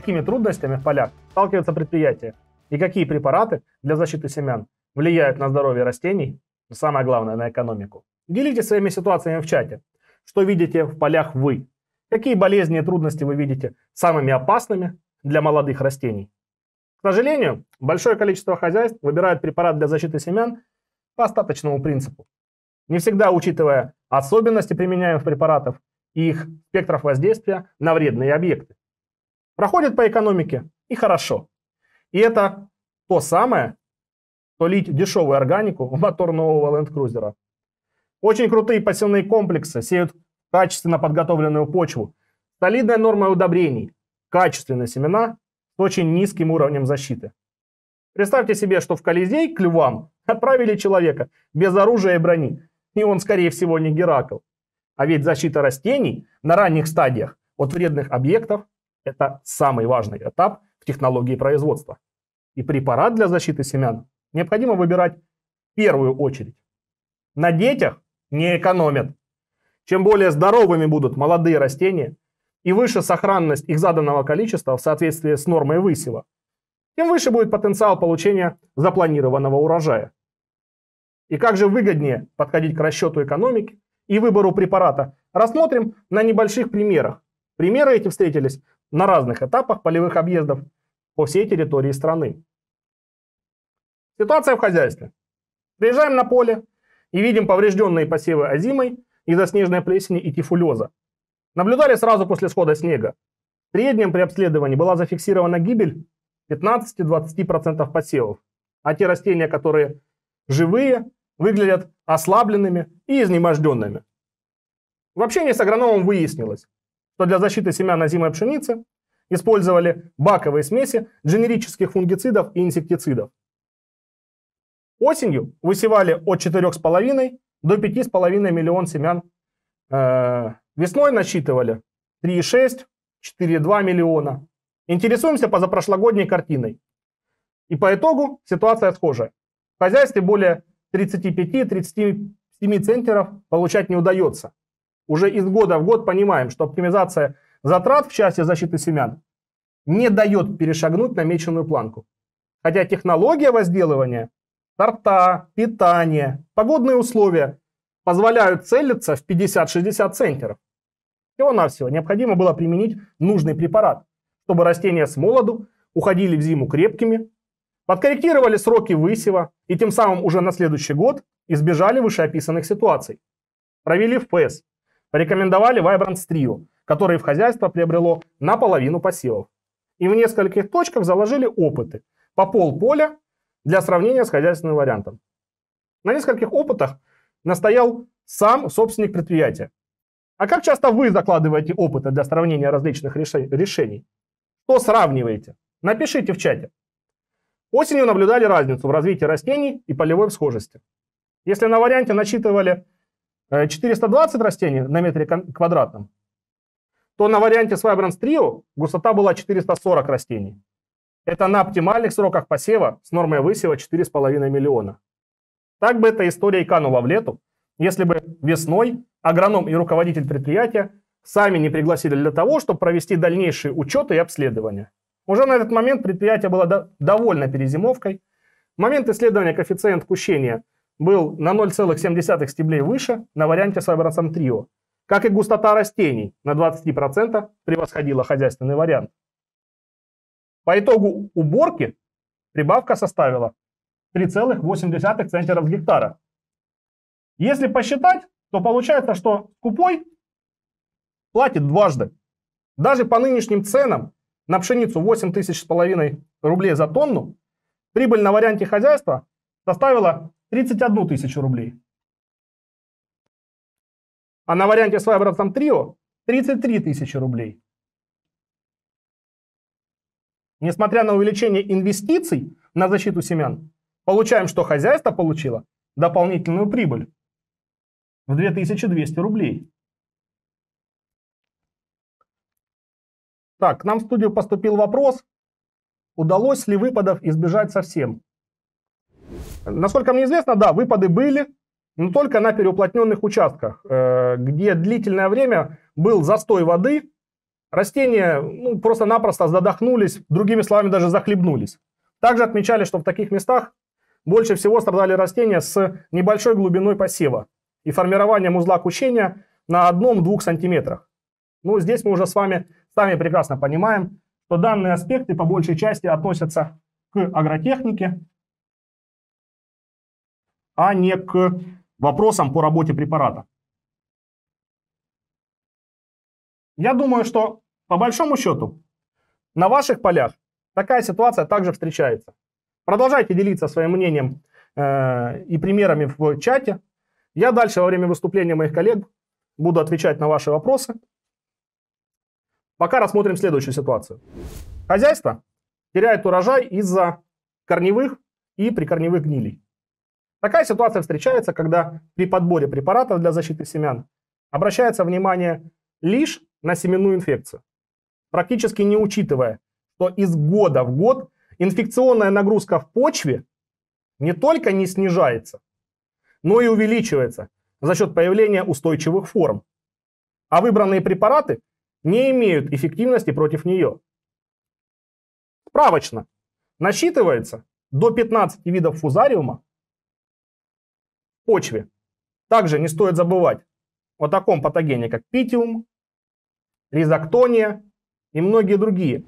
какими трудностями в полях сталкиваются предприятия и какие препараты для защиты семян влияют на здоровье растений, но самое главное, на экономику. Делитесь своими ситуациями в чате. Что видите в полях вы? Какие болезни и трудности вы видите самыми опасными для молодых растений? К сожалению, большое количество хозяйств выбирают препарат для защиты семян по остаточному принципу, не всегда учитывая особенности применяемых препаратов и их спектров воздействия на вредные объекты проходит по экономике, и хорошо. И это то самое, что лить дешевую органику в мотор нового Land Cruiser. Очень крутые посевные комплексы сеют качественно подготовленную почву, солидная норма удобрений, качественные семена с очень низким уровнем защиты. Представьте себе, что в Колизей к львам отправили человека без оружия и брони, и он, скорее всего, не Геракл. А ведь защита растений на ранних стадиях от вредных объектов это самый важный этап в технологии производства. И препарат для защиты семян необходимо выбирать в первую очередь. На детях не экономят. Чем более здоровыми будут молодые растения и выше сохранность их заданного количества в соответствии с нормой высева, тем выше будет потенциал получения запланированного урожая. И как же выгоднее подходить к расчету экономики и выбору препарата, рассмотрим на небольших примерах. Примеры эти встретились на разных этапах полевых объездов по всей территории страны. Ситуация в хозяйстве. Приезжаем на поле и видим поврежденные посевы озимой из-за снежной плесени и тифулеза. Наблюдали сразу после схода снега. В среднем при обследовании была зафиксирована гибель 15-20% посевов, а те растения, которые живые, выглядят ослабленными и изнеможденными. Вообще общении с агрономом выяснилось, что для защиты семян озимой пшеницы использовали баковые смеси генерических фунгицидов и инсектицидов. Осенью высевали от 4,5 до 5,5 миллион семян. Э, весной насчитывали 3,6, 4,2 миллиона. Интересуемся позапрошлогодней картиной. И по итогу ситуация схожая. В хозяйстве более 35-37 центнеров получать не удается уже из года в год понимаем, что оптимизация затрат в части защиты семян не дает перешагнуть намеченную планку. Хотя технология возделывания, торта, питание, погодные условия позволяют целиться в 50-60 центнеров. Всего-навсего необходимо было применить нужный препарат, чтобы растения с молоду уходили в зиму крепкими, подкорректировали сроки высева и тем самым уже на следующий год избежали вышеописанных ситуаций. Провели ФПС, порекомендовали Vibrance Trio, который в хозяйство приобрело наполовину посевов. И в нескольких точках заложили опыты по пол поля для сравнения с хозяйственным вариантом. На нескольких опытах настоял сам собственник предприятия. А как часто вы закладываете опыты для сравнения различных решений? Что сравниваете? Напишите в чате. Осенью наблюдали разницу в развитии растений и полевой схожести. Если на варианте начитывали 420 э, растений на метре квадратном, то на варианте с Vibrance Trio густота была 440 растений. Это на оптимальных сроках посева с нормой высева 4,5 миллиона. Так бы эта история и канула в лету, если бы весной агроном и руководитель предприятия сами не пригласили для того, чтобы провести дальнейшие учеты и обследования. Уже на этот момент предприятие было довольно перезимовкой. В момент исследования коэффициент кущения – был на 0,7 стеблей выше на варианте с образцом трио, как и густота растений на 20% превосходила хозяйственный вариант. По итогу уборки прибавка составила 3,8 центнеров с гектара. Если посчитать, то получается, что купой платит дважды. Даже по нынешним ценам на пшеницу 8 тысяч с половиной рублей за тонну, прибыль на варианте хозяйства составила 31 тысячу рублей. А на варианте с там Трио 33 тысячи рублей. Несмотря на увеличение инвестиций на защиту семян, получаем, что хозяйство получило дополнительную прибыль в 2200 рублей. Так, к нам в студию поступил вопрос, удалось ли выпадов избежать совсем? Насколько мне известно, да, выпады были, но только на переуплотненных участках, э, где длительное время был застой воды, растения ну, просто-напросто задохнулись, другими словами, даже захлебнулись. Также отмечали, что в таких местах больше всего страдали растения с небольшой глубиной посева и формированием узла кучения на 1-2 сантиметрах. Ну, здесь мы уже с вами сами прекрасно понимаем, что данные аспекты по большей части относятся к агротехнике, а не к вопросам по работе препарата. Я думаю, что по большому счету на ваших полях такая ситуация также встречается. Продолжайте делиться своим мнением э, и примерами в чате. Я дальше во время выступления моих коллег буду отвечать на ваши вопросы. Пока рассмотрим следующую ситуацию. Хозяйство теряет урожай из-за корневых и прикорневых гнилей. Такая ситуация встречается, когда при подборе препаратов для защиты семян обращается внимание лишь на семенную инфекцию, практически не учитывая, что из года в год инфекционная нагрузка в почве не только не снижается, но и увеличивается за счет появления устойчивых форм. А выбранные препараты не имеют эффективности против нее. Справочно. Насчитывается до 15 видов фузариума, почве. Также не стоит забывать о таком патогене, как питиум, ризоктония и многие другие.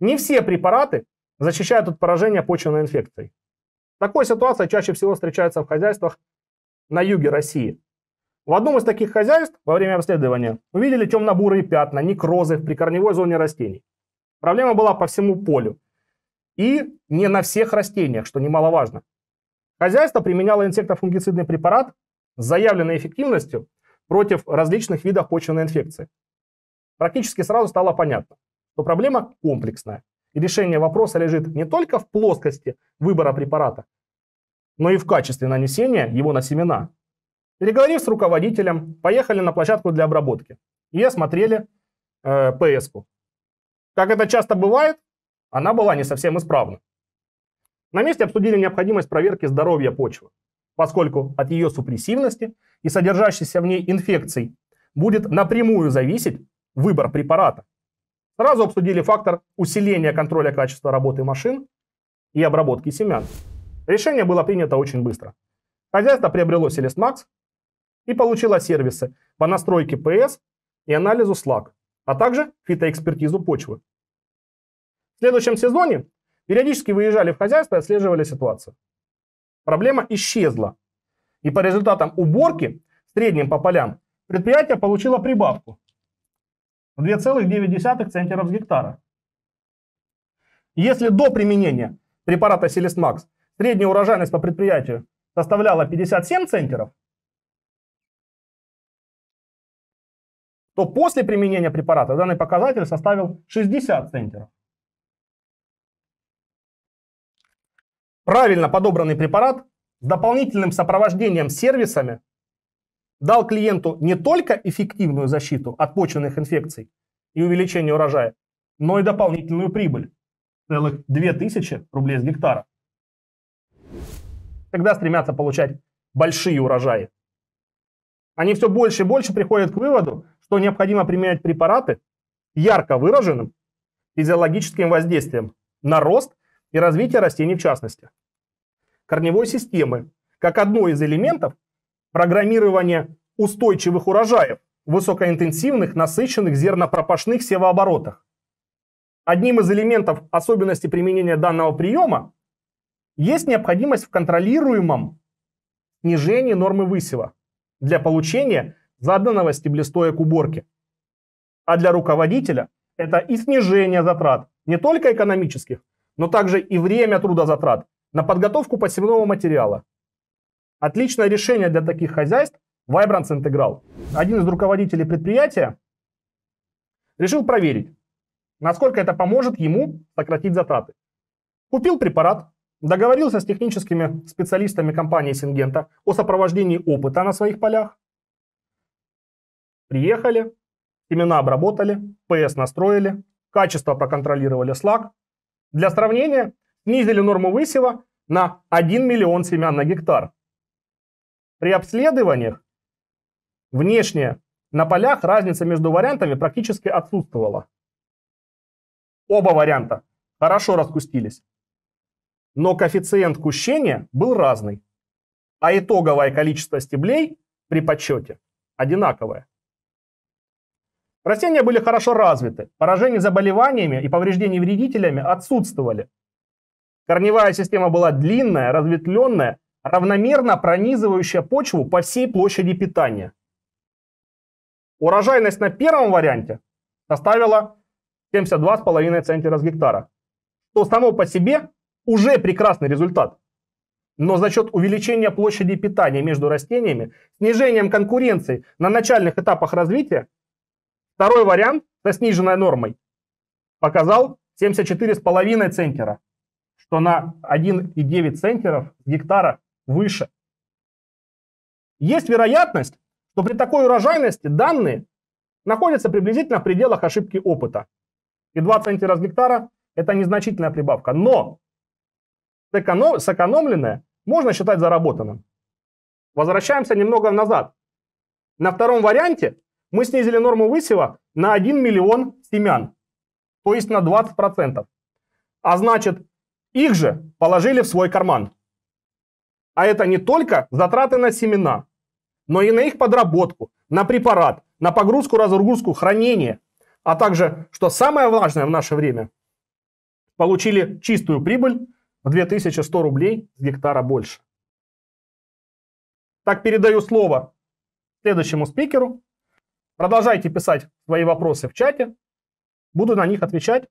Не все препараты защищают от поражения почвенной инфекцией. Такая ситуация чаще всего встречается в хозяйствах на юге России. В одном из таких хозяйств во время обследования увидели темно-бурые пятна, некрозы в прикорневой зоне растений. Проблема была по всему полю. И не на всех растениях, что немаловажно. Хозяйство применяло инсектофунгицидный препарат с заявленной эффективностью против различных видов почвенной инфекции. Практически сразу стало понятно, что проблема комплексная, и решение вопроса лежит не только в плоскости выбора препарата, но и в качестве нанесения его на семена. Переговорив с руководителем, поехали на площадку для обработки и осмотрели э, ПС-ку. Как это часто бывает, она была не совсем исправна. На месте обсудили необходимость проверки здоровья почвы, поскольку от ее супрессивности и содержащейся в ней инфекций будет напрямую зависеть выбор препарата. Сразу обсудили фактор усиления контроля качества работы машин и обработки семян. Решение было принято очень быстро. Хозяйство приобрело Селестмакс и получило сервисы по настройке ПС и анализу слаг, а также фитоэкспертизу почвы. В следующем сезоне Периодически выезжали в хозяйство и отслеживали ситуацию. Проблема исчезла. И по результатам уборки, средним по полям, предприятие получило прибавку 2,9 центнеров с гектара. Если до применения препарата Селестмакс средняя урожайность по предприятию составляла 57 центнеров, то после применения препарата данный показатель составил 60 центнеров. правильно подобранный препарат с дополнительным сопровождением сервисами дал клиенту не только эффективную защиту от почвенных инфекций и увеличение урожая, но и дополнительную прибыль – целых 2000 рублей с гектара. Когда стремятся получать большие урожаи, они все больше и больше приходят к выводу, что необходимо применять препараты ярко выраженным физиологическим воздействием на рост и развития растений в частности. Корневой системы, как одно из элементов программирования устойчивых урожаев, высокоинтенсивных, насыщенных зернопропашных севооборотах. Одним из элементов особенности применения данного приема есть необходимость в контролируемом снижении нормы высева для получения заданного стеблестоя к уборке. А для руководителя это и снижение затрат не только экономических, но также и время трудозатрат на подготовку посевного материала. Отличное решение для таких хозяйств Vibrance Integral. Один из руководителей предприятия решил проверить, насколько это поможет ему сократить затраты. Купил препарат, договорился с техническими специалистами компании Сингента о сопровождении опыта на своих полях. Приехали, семена обработали, ПС настроили, качество проконтролировали слаг, для сравнения, снизили норму высева на 1 миллион семян на гектар. При обследованиях внешне на полях разница между вариантами практически отсутствовала. Оба варианта хорошо раскустились. Но коэффициент кущения был разный. А итоговое количество стеблей при подсчете одинаковое. Растения были хорошо развиты, поражения заболеваниями и повреждения вредителями отсутствовали. Корневая система была длинная, разветвленная, равномерно пронизывающая почву по всей площади питания. Урожайность на первом варианте составила 72,5 центнера с гектара, что само по себе уже прекрасный результат. Но за счет увеличения площади питания между растениями, снижением конкуренции на начальных этапах развития Второй вариант со сниженной нормой показал 74,5 центнера, что на 1,9 центнеров гектара выше. Есть вероятность, что при такой урожайности данные находятся приблизительно в пределах ошибки опыта. И 2 центнера с гектара – это незначительная прибавка. Но сэкономленное можно считать заработанным. Возвращаемся немного назад. На втором варианте мы снизили норму высева на 1 миллион семян, то есть на 20%. А значит, их же положили в свой карман. А это не только затраты на семена, но и на их подработку, на препарат, на погрузку, разгрузку, хранение. А также, что самое важное в наше время, получили чистую прибыль в 2100 рублей с гектара больше. Так передаю слово следующему спикеру, Продолжайте писать свои вопросы в чате. Буду на них отвечать.